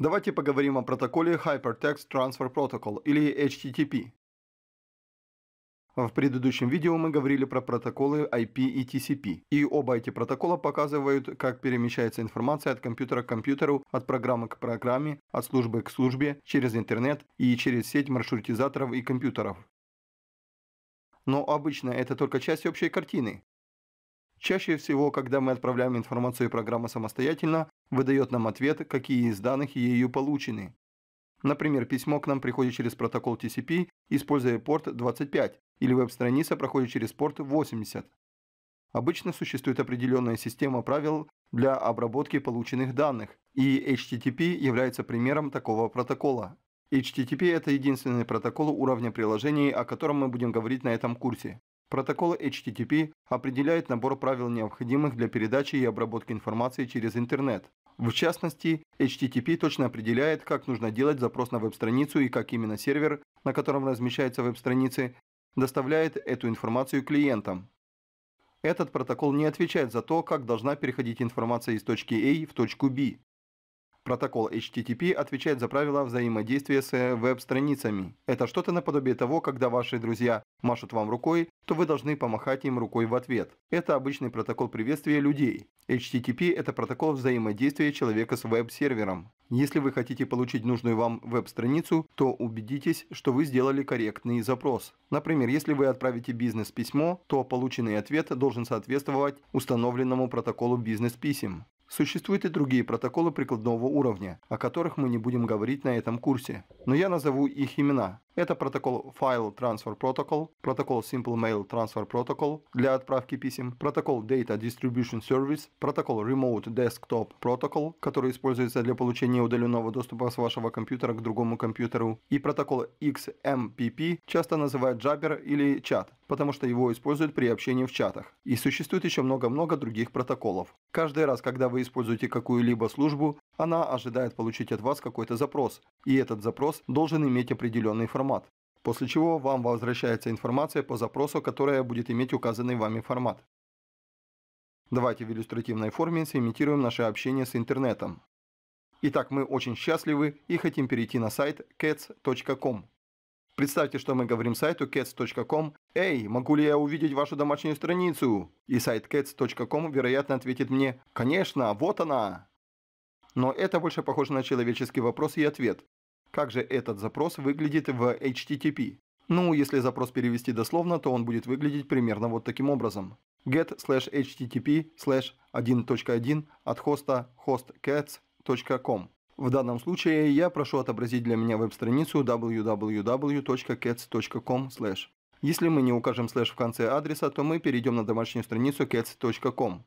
Давайте поговорим о протоколе Hypertext Transfer Protocol или HTTP. В предыдущем видео мы говорили про протоколы IP и TCP. И оба эти протокола показывают, как перемещается информация от компьютера к компьютеру, от программы к программе, от службы к службе, через интернет и через сеть маршрутизаторов и компьютеров. Но обычно это только часть общей картины. Чаще всего, когда мы отправляем информацию программа самостоятельно, выдает нам ответ, какие из данных ею получены. Например, письмо к нам приходит через протокол TCP, используя порт 25, или веб-страница проходит через порт 80. Обычно существует определенная система правил для обработки полученных данных, и HTTP является примером такого протокола. HTTP – это единственный протокол уровня приложений, о котором мы будем говорить на этом курсе. Протокол HTTP определяет набор правил, необходимых для передачи и обработки информации через интернет. В частности, HTTP точно определяет, как нужно делать запрос на веб-страницу и как именно сервер, на котором размещается веб-страницы, доставляет эту информацию клиентам. Этот протокол не отвечает за то, как должна переходить информация из точки A в точку B. Протокол HTTP отвечает за правила взаимодействия с э, веб-страницами. Это что-то наподобие того, когда ваши друзья машут вам рукой, то вы должны помахать им рукой в ответ. Это обычный протокол приветствия людей. HTTP – это протокол взаимодействия человека с веб-сервером. Если вы хотите получить нужную вам веб-страницу, то убедитесь, что вы сделали корректный запрос. Например, если вы отправите бизнес-письмо, то полученный ответ должен соответствовать установленному протоколу бизнес-писем. Существуют и другие протоколы прикладного уровня, о которых мы не будем говорить на этом курсе, но я назову их имена. Это протокол File Transfer Protocol, протокол Simple Mail Transfer Protocol для отправки писем, протокол Data Distribution Service, протокол Remote Desktop Protocol, который используется для получения удаленного доступа с вашего компьютера к другому компьютеру, и протокол XMPP, часто называют Jabber или чат, потому что его используют при общении в чатах. И существует еще много-много других протоколов. Каждый раз, когда вы используете какую-либо службу, она ожидает получить от вас какой-то запрос, и этот запрос должен иметь определенный формат формат, после чего вам возвращается информация по запросу, которая будет иметь указанный вами формат. Давайте в иллюстративной форме симитируем наше общение с интернетом. Итак, мы очень счастливы и хотим перейти на сайт cats.com. Представьте, что мы говорим сайту cats.com «Эй, могу ли я увидеть вашу домашнюю страницу?» И сайт cats.com, вероятно, ответит мне «Конечно, вот она!» Но это больше похоже на человеческий вопрос и ответ. Как же этот запрос выглядит в HTTP? Ну, если запрос перевести дословно, то он будет выглядеть примерно вот таким образом. get slash http slash 1.1 от хоста hostcats.com. В данном случае я прошу отобразить для меня веб-страницу www.cats.com. Если мы не укажем слэш в конце адреса, то мы перейдем на домашнюю страницу cats.com.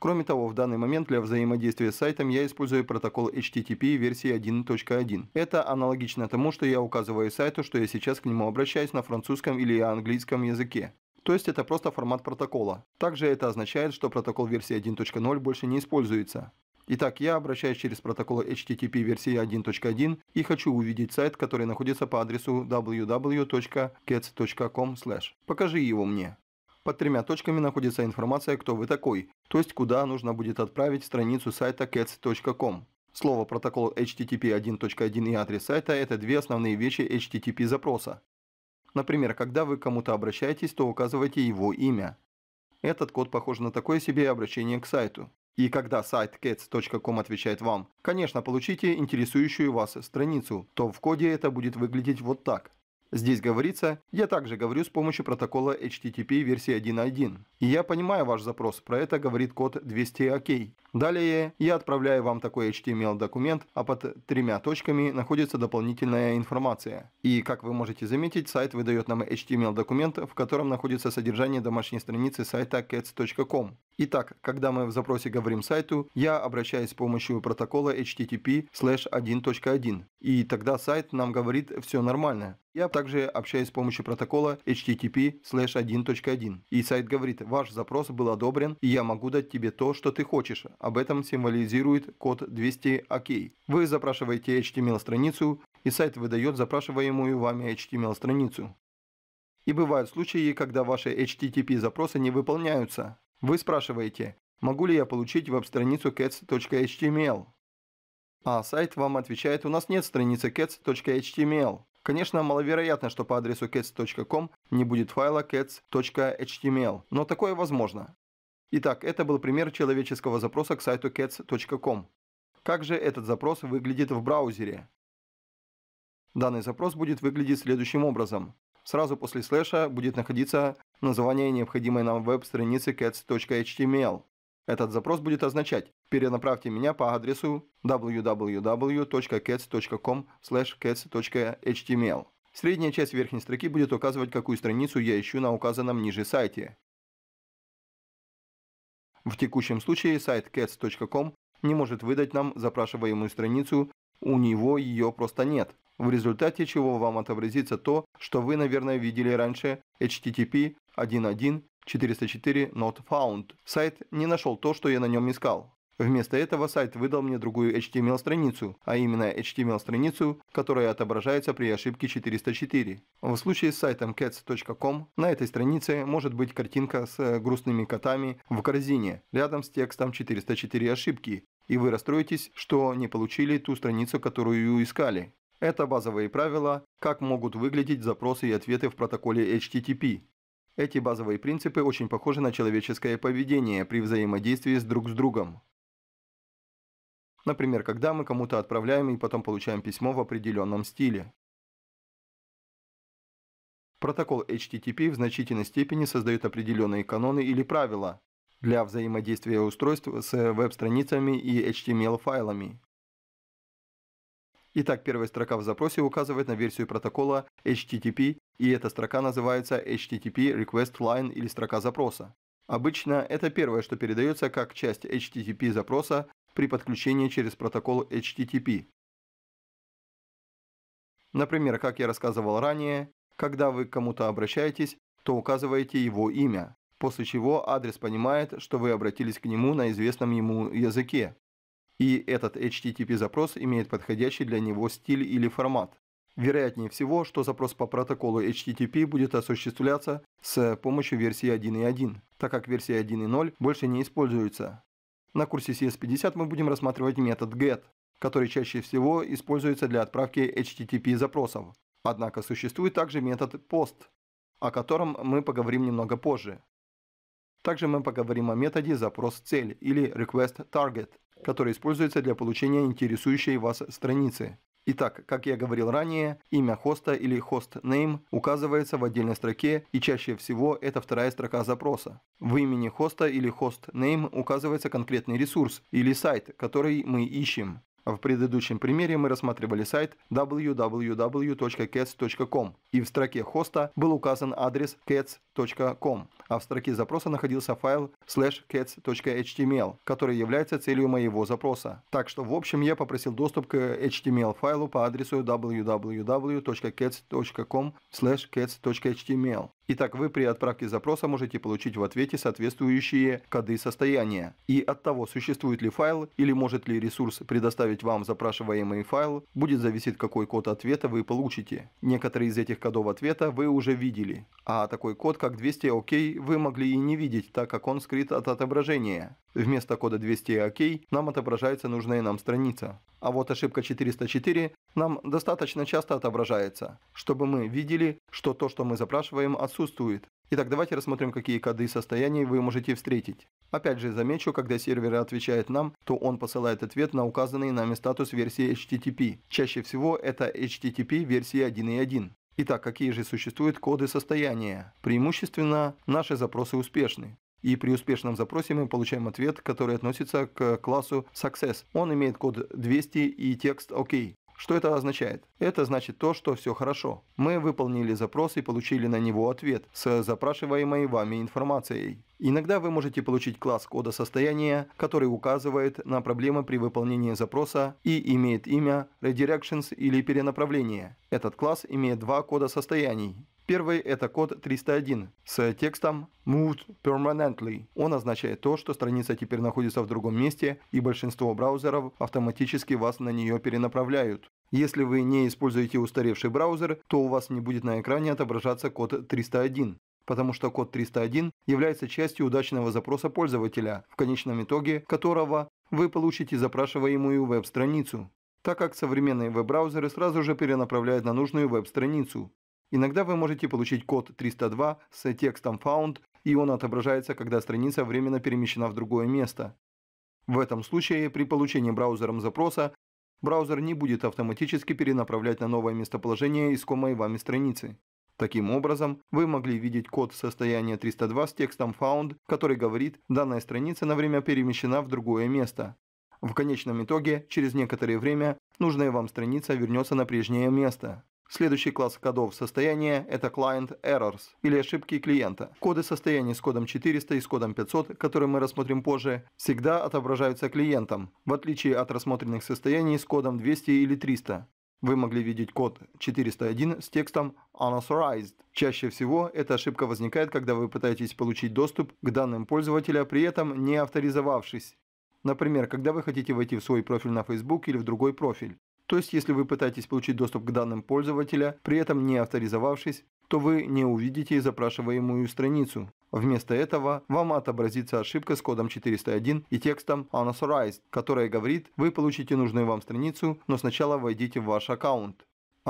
Кроме того, в данный момент для взаимодействия с сайтом я использую протокол HTTP версии 1.1. Это аналогично тому, что я указываю сайту, что я сейчас к нему обращаюсь на французском или английском языке. То есть это просто формат протокола. Также это означает, что протокол версии 1.0 больше не используется. Итак, я обращаюсь через протокол HTTP версии 1.1 и хочу увидеть сайт, который находится по адресу www.cats.com. Покажи его мне. Под тремя точками находится информация «Кто вы такой», то есть куда нужно будет отправить страницу сайта cats.com. Слово протокол HTTP 1.1 и адрес сайта – это две основные вещи HTTP запроса. Например, когда вы к кому-то обращаетесь, то указывайте его имя. Этот код похож на такое себе обращение к сайту. И когда сайт cats.com отвечает вам, конечно, получите интересующую вас страницу, то в коде это будет выглядеть вот так – Здесь говорится, я также говорю с помощью протокола HTTP версии 1.1. И я понимаю ваш запрос, про это говорит код 200 OK. Далее я отправляю вам такой HTML документ, а под тремя точками находится дополнительная информация. И как вы можете заметить, сайт выдает нам HTML документ, в котором находится содержание домашней страницы сайта cats.com. Итак, когда мы в запросе говорим сайту, я обращаюсь с помощью протокола http 1.1 и тогда сайт нам говорит все нормально. Я также общаюсь с помощью протокола http 1.1 и сайт говорит ваш запрос был одобрен и я могу дать тебе то, что ты хочешь, об этом символизирует код 200 OK. Вы запрашиваете HTML-страницу, и сайт выдает запрашиваемую вами HTML-страницу. И бывают случаи, когда ваши HTTP-запросы не выполняются. Вы спрашиваете, могу ли я получить веб-страницу cats.html? Эм а сайт вам отвечает, у нас нет страницы cats.html. Эм Конечно, маловероятно, что по адресу cats.com не будет файла cats.html, эм но такое возможно. Итак, это был пример человеческого запроса к сайту cats.com. Как же этот запрос выглядит в браузере? Данный запрос будет выглядеть следующим образом. Сразу после слэша будет находиться название необходимой нам веб-страницы cats.html. Эм этот запрос будет означать «Перенаправьте меня по адресу www.cats.com cats.html». Эм Средняя часть верхней строки будет указывать, какую страницу я ищу на указанном ниже сайте. В текущем случае сайт cats.com не может выдать нам запрашиваемую страницу, у него ее просто нет, в результате чего вам отобразится то, что вы, наверное, видели раньше http 1.1 404 not found. Сайт не нашел то, что я на нем искал. Вместо этого сайт выдал мне другую HTML-страницу, эм а именно HTML-страницу, эм которая отображается при ошибке 404. В случае с сайтом cats.com на этой странице может быть картинка с э, грустными котами в корзине, рядом с текстом 404 ошибки, и вы расстроитесь, что не получили ту страницу, которую искали. Это базовые правила, как могут выглядеть запросы и ответы в протоколе HTTP. Эти базовые принципы очень похожи на человеческое поведение при взаимодействии с друг с другом. Например, когда мы кому-то отправляем и потом получаем письмо в определенном стиле. Протокол HTTP в значительной степени создает определенные каноны или правила для взаимодействия устройств с веб-страницами и HTML-файлами. Итак, первая строка в запросе указывает на версию протокола HTTP, и эта строка называется HTTP Request Line или строка запроса. Обычно это первое, что передается как часть HTTP запроса при подключении через протокол HTTP. Например, как я рассказывал ранее, когда вы к кому-то обращаетесь, то указываете его имя, после чего адрес понимает, что вы обратились к нему на известном ему языке. И этот HTTP-запрос имеет подходящий для него стиль или формат. Вероятнее всего, что запрос по протоколу HTTP будет осуществляться с помощью версии 1.1, так как версия 1.0 больше не используется. На курсе CS50 мы будем рассматривать метод GET, который чаще всего используется для отправки HTTP запросов. Однако существует также метод POST, о котором мы поговорим немного позже. Также мы поговорим о методе запрос цель или request target, который используется для получения интересующей вас страницы. Итак, как я говорил ранее, имя хоста или host-name указывается в отдельной строке и чаще всего это вторая строка запроса. В имени хоста или host-name указывается конкретный ресурс или сайт, который мы ищем. В предыдущем примере мы рассматривали сайт www.cats.com, и в строке хоста был указан адрес cats.com, а в строке запроса находился файл slash cats.html, который является целью моего запроса. Так что в общем я попросил доступ к HTML файлу по адресу www.cats.com slash cats.html. Итак, вы при отправке запроса можете получить в ответе соответствующие коды состояния. И от того, существует ли файл или может ли ресурс предоставить вам запрашиваемый файл, будет зависеть какой код ответа вы получите. Некоторые из этих кодов ответа вы уже видели, а такой код, как 200 OK, вы могли и не видеть, так как он скрыт от отображения. Вместо кода 200 OK нам отображается нужная нам страница. А вот ошибка 404 нам достаточно часто отображается, чтобы мы видели, что то, что мы запрашиваем, отсутствует. Итак, давайте рассмотрим, какие коды состояний вы можете встретить. Опять же, замечу, когда сервер отвечает нам, то он посылает ответ на указанный нами статус версии HTTP. Чаще всего это HTTP версии 1.1. Итак, какие же существуют коды состояния? Преимущественно наши запросы успешны. И при успешном запросе мы получаем ответ, который относится к классу Success. Он имеет код 200 и текст OK. Что это означает? Это значит то, что все хорошо. Мы выполнили запрос и получили на него ответ с запрашиваемой вами информацией. Иногда вы можете получить класс кода состояния, который указывает на проблемы при выполнении запроса и имеет имя Redirections или перенаправление. Этот класс имеет два кода состояний Первый – это код 301 с текстом Moved Permanently. Он означает то, что страница теперь находится в другом месте, и большинство браузеров автоматически вас на нее перенаправляют. Если вы не используете устаревший браузер, то у вас не будет на экране отображаться код 301 потому что код 301 является частью удачного запроса пользователя, в конечном итоге которого вы получите запрашиваемую веб-страницу так как современные веб-браузеры сразу же перенаправляют на нужную веб-страницу. Иногда вы можете получить код 302 с текстом found, и он отображается, когда страница временно перемещена в другое место. В этом случае при получении браузером запроса браузер не будет автоматически перенаправлять на новое местоположение искомой вами страницы. Таким образом, вы могли видеть код состояния 302 с текстом found, который говорит, данная страница на время перемещена в другое место. В конечном итоге, через некоторое время, нужная вам страница вернется на прежнее место. Следующий класс кодов состояния – это Client Errors или ошибки клиента. Коды состояния с кодом 400 и с кодом 500, которые мы рассмотрим позже, всегда отображаются клиентом, в отличие от рассмотренных состояний с кодом 200 или 300. Вы могли видеть код 401 с текстом unauthorized. Чаще всего эта ошибка возникает, когда вы пытаетесь получить доступ к данным пользователя, при этом не авторизовавшись. Например, когда вы хотите войти в свой профиль на Facebook или в другой профиль. То есть, если вы пытаетесь получить доступ к данным пользователя, при этом не авторизовавшись, то вы не увидите запрашиваемую страницу. Вместо этого вам отобразится ошибка с кодом 401 и текстом Unauthorized, которая говорит, вы получите нужную вам страницу, но сначала войдите в ваш аккаунт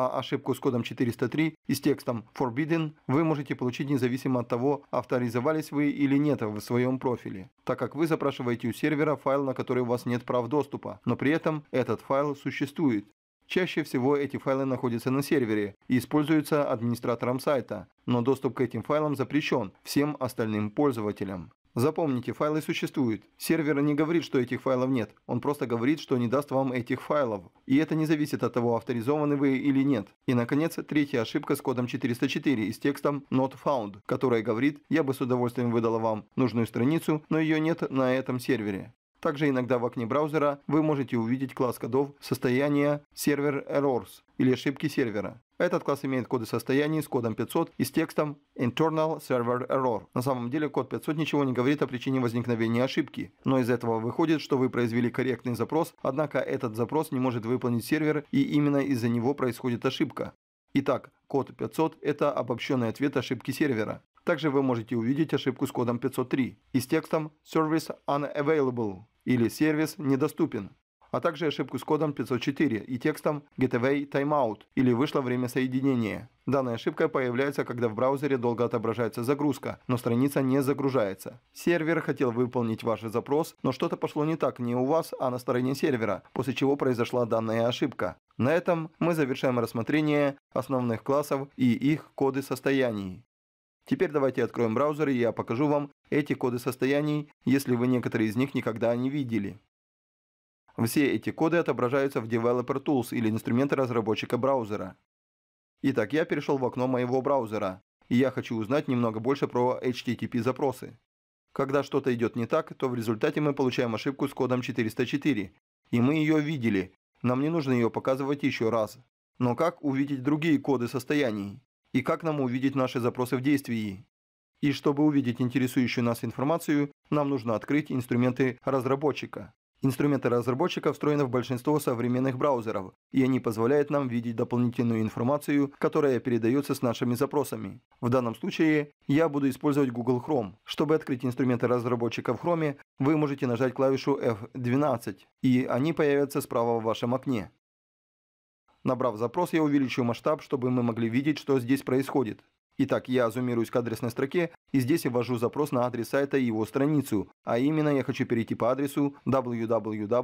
ошибку с кодом 403 и с текстом Forbidden вы можете получить независимо от того, авторизовались вы или нет в своем профиле, так как вы запрашиваете у сервера файл, на который у вас нет прав доступа, но при этом этот файл существует. Чаще всего эти файлы находятся на сервере и используются администратором сайта, но доступ к этим файлам запрещен всем остальным пользователям. Запомните, файлы существуют. Сервер не говорит, что этих файлов нет. Он просто говорит, что не даст вам этих файлов. И это не зависит от того, авторизованы вы или нет. И, наконец, третья ошибка с кодом 404 и с текстом not found, которая говорит, я бы с удовольствием выдала вам нужную страницу, но ее нет на этом сервере. Также иногда в окне браузера вы можете увидеть класс кодов состояния "Server errors или ошибки сервера. Этот класс имеет коды состояния с кодом 500 и с текстом Internal Server Error. На самом деле код 500 ничего не говорит о причине возникновения ошибки, но из этого выходит, что вы произвели корректный запрос, однако этот запрос не может выполнить сервер и именно из-за него происходит ошибка. Итак, код 500 – это обобщенный ответ ошибки сервера. Также вы можете увидеть ошибку с кодом 503 и с текстом Service Unavailable или сервис недоступен а также ошибку с кодом 504 и текстом Getaway Timeout или вышло время соединения. Данная ошибка появляется, когда в браузере долго отображается загрузка, но страница не загружается. Сервер хотел выполнить ваш запрос, но что-то пошло не так не у вас, а на стороне сервера, после чего произошла данная ошибка. На этом мы завершаем рассмотрение основных классов и их коды состояний. Теперь давайте откроем браузер и я покажу вам эти коды состояний, если вы некоторые из них никогда не видели. Все эти коды отображаются в Developer Tools или инструменты разработчика браузера. Итак, я перешел в окно моего браузера, и я хочу узнать немного больше про HTTP запросы. Когда что-то идет не так, то в результате мы получаем ошибку с кодом 404, и мы ее видели, нам не нужно ее показывать еще раз. Но как увидеть другие коды состояний? И как нам увидеть наши запросы в действии? И чтобы увидеть интересующую нас информацию, нам нужно открыть инструменты разработчика. Инструменты разработчика встроены в большинство современных браузеров, и они позволяют нам видеть дополнительную информацию, которая передается с нашими запросами. В данном случае я буду использовать Google Chrome. Чтобы открыть инструменты разработчика в Chrome, вы можете нажать клавишу F12, и они появятся справа в вашем окне. Набрав запрос, я увеличу масштаб, чтобы мы могли видеть, что здесь происходит. Итак, я зумируюсь к адресной строке и здесь ввожу запрос на адрес сайта и его страницу, а именно я хочу перейти по адресу www.google.com.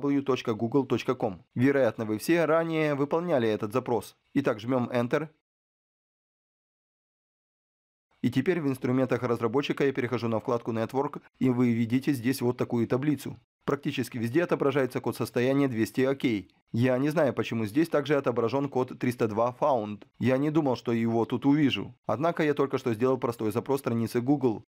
Вероятно, вы все ранее выполняли этот запрос. Итак, жмем Enter, и теперь в инструментах разработчика я перехожу на вкладку Network, и вы видите здесь вот такую таблицу. Практически везде отображается код состояния 200 ОК. Я не знаю, почему здесь также отображен код 302 Found. Я не думал, что его тут увижу. Однако я только что сделал простой запрос страницы Google.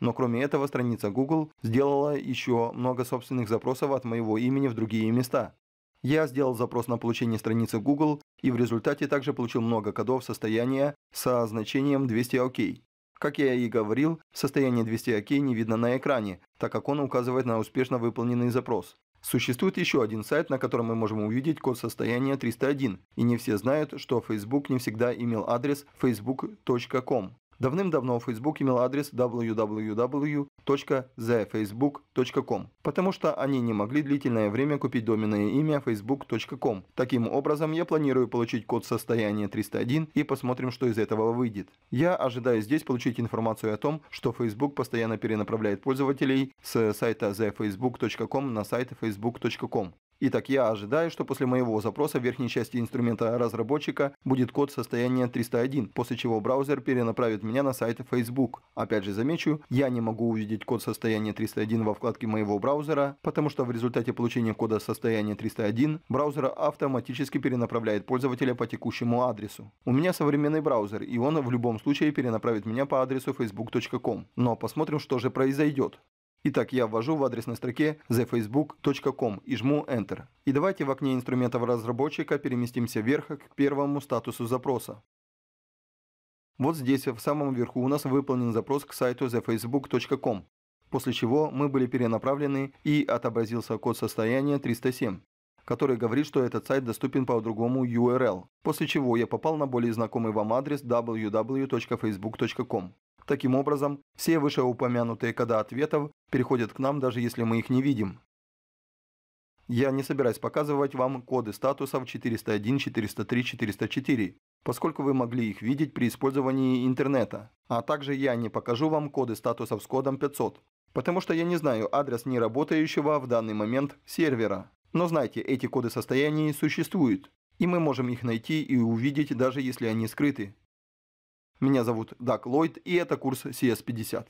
Но кроме этого, страница Google сделала еще много собственных запросов от моего имени в другие места. Я сделал запрос на получение страницы Google и в результате также получил много кодов состояния со значением 200 ОК. Как я и говорил, состояние 200 ОК не видно на экране, так как он указывает на успешно выполненный запрос. Существует еще один сайт, на котором мы можем увидеть код состояния 301, и не все знают, что Facebook не всегда имел адрес facebook.com. Давным-давно Facebook имел адрес www.thefacebook.com, потому что они не могли длительное время купить доменное имя facebook.com. Таким образом, я планирую получить код состояния 301 и посмотрим, что из этого выйдет. Я ожидаю здесь получить информацию о том, что Facebook постоянно перенаправляет пользователей с сайта thefacebook.com на сайт facebook.com. Итак, я ожидаю, что после моего запроса в верхней части инструмента разработчика будет код состояния 301, после чего браузер перенаправит меня на сайт Facebook. Опять же замечу, я не могу увидеть код состояния 301 во вкладке моего браузера, потому что в результате получения кода состояния 301 браузер автоматически перенаправляет пользователя по текущему адресу. У меня современный браузер, и он в любом случае перенаправит меня по адресу facebook.com. Но посмотрим, что же произойдет. Итак, я ввожу в адресной строке thefacebook.com и жму Enter. И давайте в окне инструментов разработчика переместимся вверх к первому статусу запроса. Вот здесь, в самом верху, у нас выполнен запрос к сайту thefacebook.com, после чего мы были перенаправлены и отобразился код состояния 307 который говорит, что этот сайт доступен по другому URL, после чего я попал на более знакомый вам адрес www.facebook.com. Таким образом, все вышеупомянутые кода ответов переходят к нам, даже если мы их не видим. Я не собираюсь показывать вам коды статусов 401, 403, 404, поскольку вы могли их видеть при использовании интернета. А также я не покажу вам коды статусов с кодом 500, потому что я не знаю адрес неработающего в данный момент сервера. Но знайте, эти коды состояний существуют, и мы можем их найти и увидеть, даже если они скрыты. Меня зовут Дак Ллойд, и это курс CS50.